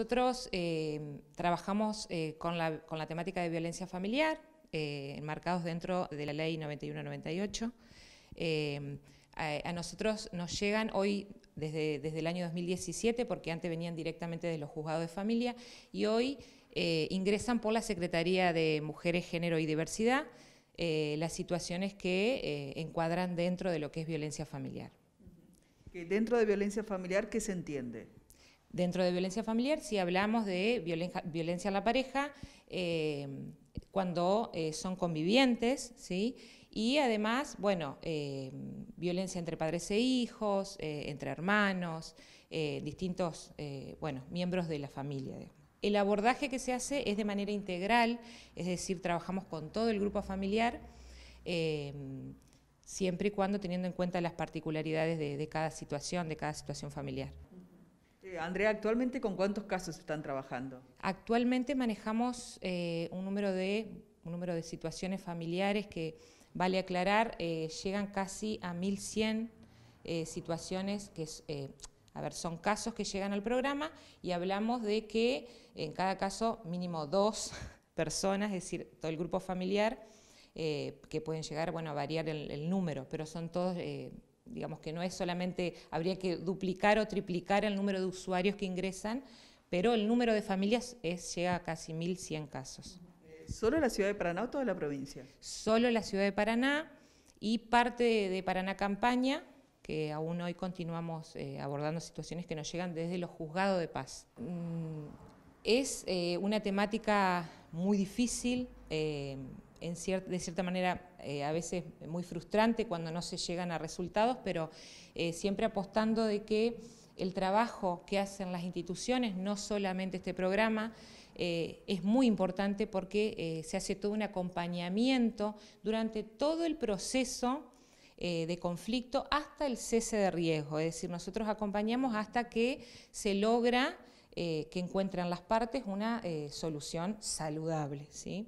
Nosotros em, trabajamos eh, con, la, temática de violencia familiar, eh, enmarcados dentro de la ley 91-98. Em, a, nosotros nos llegan hoy desde, desde el año 2017, porque antes venían directamente de los juzgados de familia, y hoy eh, ingresan por la Secretaría de Mujeres, Género y Diversidad las situaciones que encuadran dentro de lo que es violencia familiar. ¿Dentro de violencia familiar qué se entiende? Dentro de violencia familiar, si hablamos de violencia, a la pareja, eh, cuando eh, son convivientes, ¿sí? Y además, bueno, eh, violencia entre padres e hijos, entre hermanos, distintos, bueno, miembros de la familia. El abordaje que se hace es de manera integral, es decir, trabajamos con todo el grupo familiar siempre y cuando teniendo en cuenta las particularidades de, cada situación, de cada situación familiar. Eh, Andrea, ¿actualmente con cuántos casos están trabajando? Actualmente manejamos eh, un, número de, un número de situaciones familiares que, vale aclarar, eh, llegan casi a 1.100 situaciones que a ver, son casos que llegan al programa y hablamos de que en cada caso mínimo dos personas, es decir, todo el grupo familiar, que pueden llegar, bueno, a variar el, número, pero son todos digamos que no es solamente, habría que duplicar o triplicar el número de usuarios que ingresan, pero el número de familias llega a casi 1.100 casos. Eh, ¿Solo la ciudad de Paraná o toda la provincia? Solo la ciudad de Paraná y parte de, Paraná Campaña, que aún hoy continuamos eh, abordando situaciones que nos llegan desde los juzgados de paz. Mm, es eh, una temática muy difícil de cierta manera eh, a veces muy frustrante cuando no se llegan a resultados, pero eh, siempre apostando de que el trabajo que hacen las instituciones, no solamente este programa, eh, es muy importante porque se hace todo un acompañamiento durante todo el proceso de conflicto hasta el cese de riesgo. Es decir, nosotros acompañamos hasta que se logra que encuentran las partes una solución saludable. ¿sí?